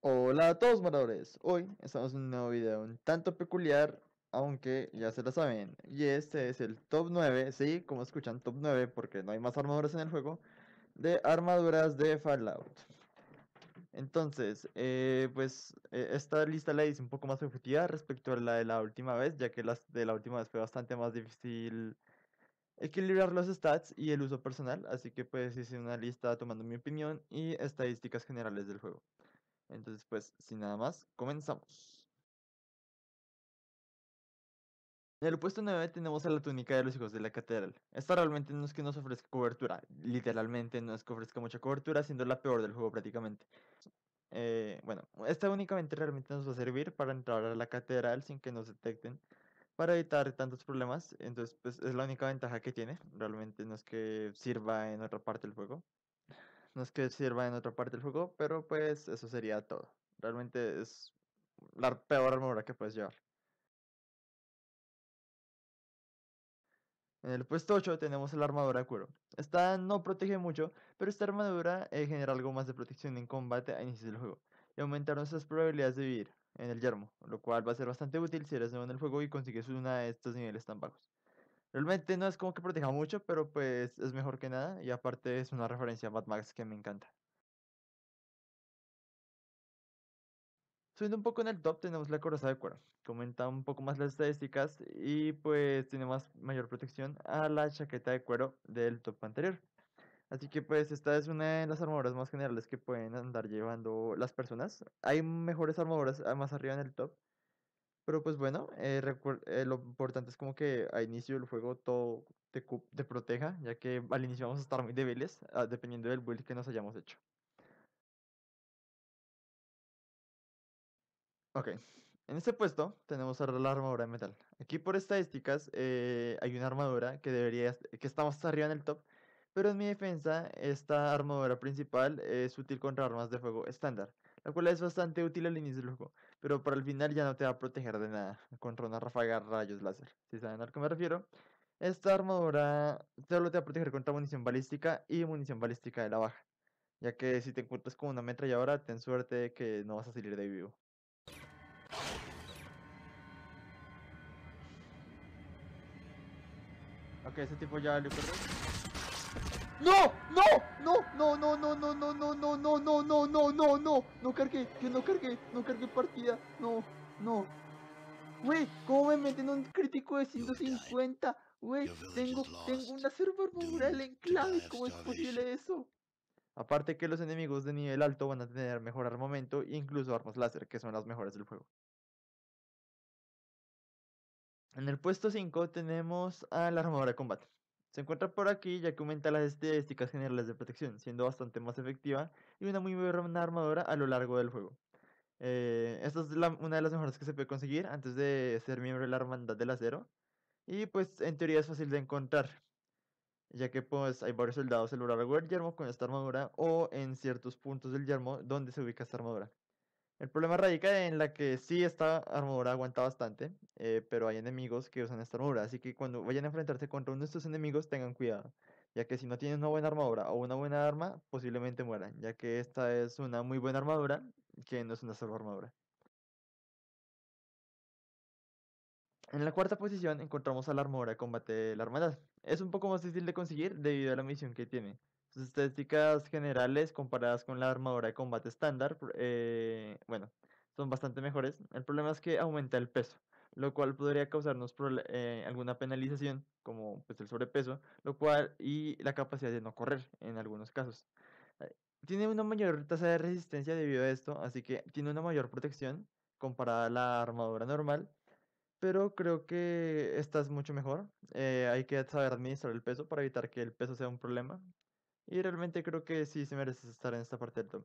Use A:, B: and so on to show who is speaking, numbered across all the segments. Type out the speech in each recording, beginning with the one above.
A: Hola a todos moradores, hoy estamos en un nuevo video un tanto peculiar, aunque ya se la saben, y este es el top 9, sí, como escuchan, top 9, porque no hay más armaduras en el juego, de armaduras de Fallout. Entonces, eh, pues eh, esta lista la hice un poco más objetiva respecto a la de la última vez, ya que las de la última vez fue bastante más difícil equilibrar los stats y el uso personal, así que pues hice una lista tomando mi opinión y estadísticas generales del juego. Entonces, pues, sin nada más, comenzamos. En el puesto 9 tenemos a la túnica de los hijos de la catedral. Esta realmente no es que nos ofrezca cobertura, literalmente no es que ofrezca mucha cobertura, siendo la peor del juego prácticamente. Eh, bueno, esta únicamente realmente nos va a servir para entrar a la catedral sin que nos detecten, para evitar tantos problemas. Entonces, pues es la única ventaja que tiene, realmente no es que sirva en otra parte del juego. No es que sirva en otra parte del juego, pero pues eso sería todo. Realmente es la peor armadura que puedes llevar. En el puesto 8 tenemos la armadura de cuero. Esta no protege mucho, pero esta armadura eh, genera algo más de protección en combate a inicio del juego y aumentar nuestras probabilidades de vivir en el yermo, lo cual va a ser bastante útil si eres nuevo en el juego y consigues una de estos niveles tan bajos. Realmente no es como que proteja mucho, pero pues es mejor que nada. Y aparte es una referencia a Mad Max que me encanta. Subiendo un poco en el top tenemos la coraza de cuero. Comenta un poco más las estadísticas y pues tiene más, mayor protección a la chaqueta de cuero del top anterior. Así que pues esta es una de las armaduras más generales que pueden andar llevando las personas. Hay mejores armaduras ah, más arriba en el top, pero pues bueno, eh, eh, lo importante es como que a inicio del juego todo te, proteja, ya que al inicio vamos a estar muy débiles, ah, dependiendo del build que nos hayamos hecho. Ok, en este puesto tenemos ahora la armadura de metal. Aquí por estadísticas eh, hay una armadura que debería que está más arriba en el top, pero en mi defensa esta armadura principal es útil contra armas de fuego estándar, la cual es bastante útil al inicio del juego, pero para el final ya no te va a proteger de nada contra una ráfaga de rayos láser, si saben a lo que me refiero. Esta armadura solo te va a proteger contra munición balística y munición balística de la baja, ya que si te encuentras con una ahora, ten suerte que no vas a salir de vivo. Ok, ese tipo ya le ocurrió. ¡No! ¡No! ¡No! ¡No, no, no, no, no, no, no, no, no, no, no, no, no! No cargué, que no cargué, no cargué partida, no, no. Wey, ¿cómo me meten un crítico de 150? Wey, tengo, tengo una server rural en clave, ¿cómo es posible eso? Aparte que los enemigos de nivel alto van a tener mejor armamento e incluso armas láser, que son las mejores del juego. En el puesto 5 tenemos a la armadura de combate. Se encuentra por aquí ya que aumenta las estadísticas generales de protección, siendo bastante más efectiva y una muy buena armadura a lo largo del juego. Eh, esta es una de las mejores que se puede conseguir antes de ser miembro de la Hermandad del Acero. Y pues en teoría es fácil de encontrar, ya que pues hay varios soldados a lo largo del yermo con esta armadura o en ciertos puntos del yermo donde se ubica esta armadura. El problema radica en la que sí esta armadura aguanta bastante, eh, pero hay enemigos que usan esta armadura, así que cuando vayan a enfrentarse contra uno de estos enemigos tengan cuidado, ya que si no tienen una buena armadura o una buena arma, posiblemente mueran, ya que esta es una muy buena armadura que no es una solo armadura. En la cuarta posición encontramos a la armadura de combate de la armada. Es un poco más difícil de conseguir debido a la misión que tiene, estadísticas generales comparadas con la armadura de combate estándar, eh, bueno, son bastante mejores. El problema es que aumenta el peso, lo cual podría causarnos eh, alguna penalización, como pues, el sobrepeso, lo cual y la capacidad de no correr en algunos casos. Eh, tiene una mayor tasa de resistencia debido a esto, así que tiene una mayor protección comparada a la armadura normal, pero creo que esta es mucho mejor. hay que saber administrar el peso para evitar que el peso sea un problema. Y realmente creo que sí, se merece estar en esta parte del top.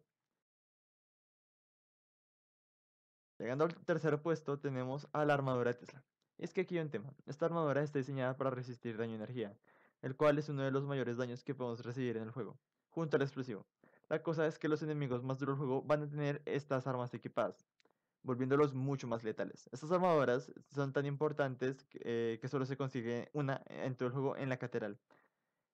A: Llegando al tercer puesto tenemos a la armadura de Tesla. Es que aquí hay un tema. Esta armadura está diseñada para resistir daño y energía, el cual es uno de los mayores daños que podemos recibir en el juego, junto al explosivo. La cosa es que los enemigos más duros del juego van a tener estas armas equipadas, volviéndolos mucho más letales. Estas armaduras son tan importantes que eh, solo se consigue una en todo el juego en la catedral,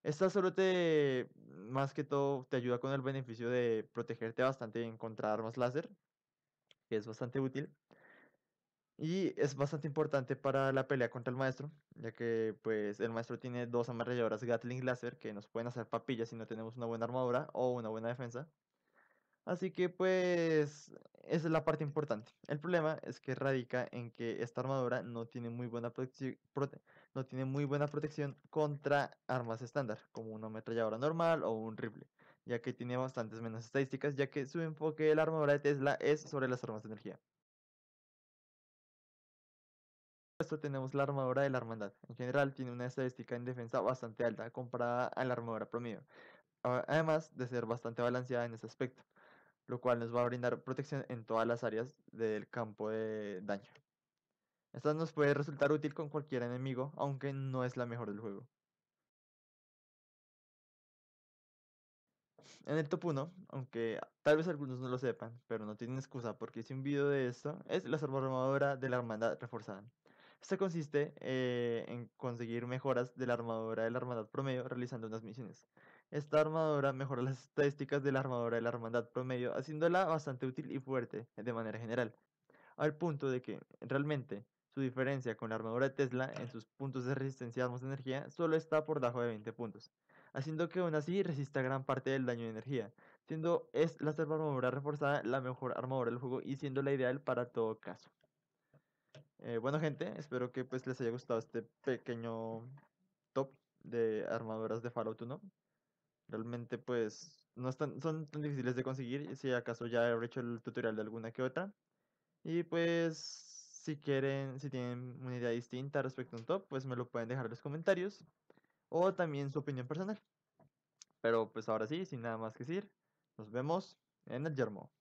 A: esta solo te, más que todo, te ayuda con el beneficio de protegerte bastante en contra armas láser, que es bastante útil. Y es bastante importante para la pelea contra el maestro, ya que pues el maestro tiene dos amarralladoras Gatling Láser que nos pueden hacer papillas si no tenemos una buena armadura o una buena defensa. Así que pues esa es la parte importante. El problema es que radica en que esta armadura no tiene muy buena, no tiene muy buena protección contra armas estándar, como una ametralladora normal o un rifle, ya que tiene bastantes menos estadísticas, ya que su enfoque de la armadura de Tesla es sobre las armas de energía. Esto tenemos la armadura de la hermandad. En general tiene una estadística en defensa bastante alta comparada a la armadura promedio, además de ser bastante balanceada en ese aspecto lo cual nos va a brindar protección en todas las áreas del campo de daño. Esta nos puede resultar útil con cualquier enemigo, aunque no es la mejor del juego. En el top 1, aunque tal vez algunos no lo sepan, pero no tienen excusa porque hice un video de esto, es la armadura de la hermandad reforzada. Esta consiste eh, en conseguir mejoras de la armadura de la hermandad promedio realizando unas misiones. Esta armadura mejora las estadísticas de la armadura de la hermandad promedio, haciéndola bastante útil y fuerte de manera general, al punto de que realmente su diferencia con la armadura de Tesla en sus puntos de resistencia a armas de energía solo está por debajo de 20 puntos, haciendo que aún así resista gran parte del daño de energía, siendo es la armadura reforzada la mejor armadura del juego y siendo la ideal para todo caso. Eh, bueno gente, espero que pues les haya gustado este pequeño top de armaduras de Fallout 1. Realmente, pues, no están, son tan difíciles de conseguir. Si acaso ya he hecho el tutorial de alguna que otra. Y pues, si quieren, si tienen una idea distinta respecto a un top, pues me lo pueden dejar en los comentarios. O también su opinión personal. Pero pues ahora sí, sin nada más que decir, nos vemos en el yermo.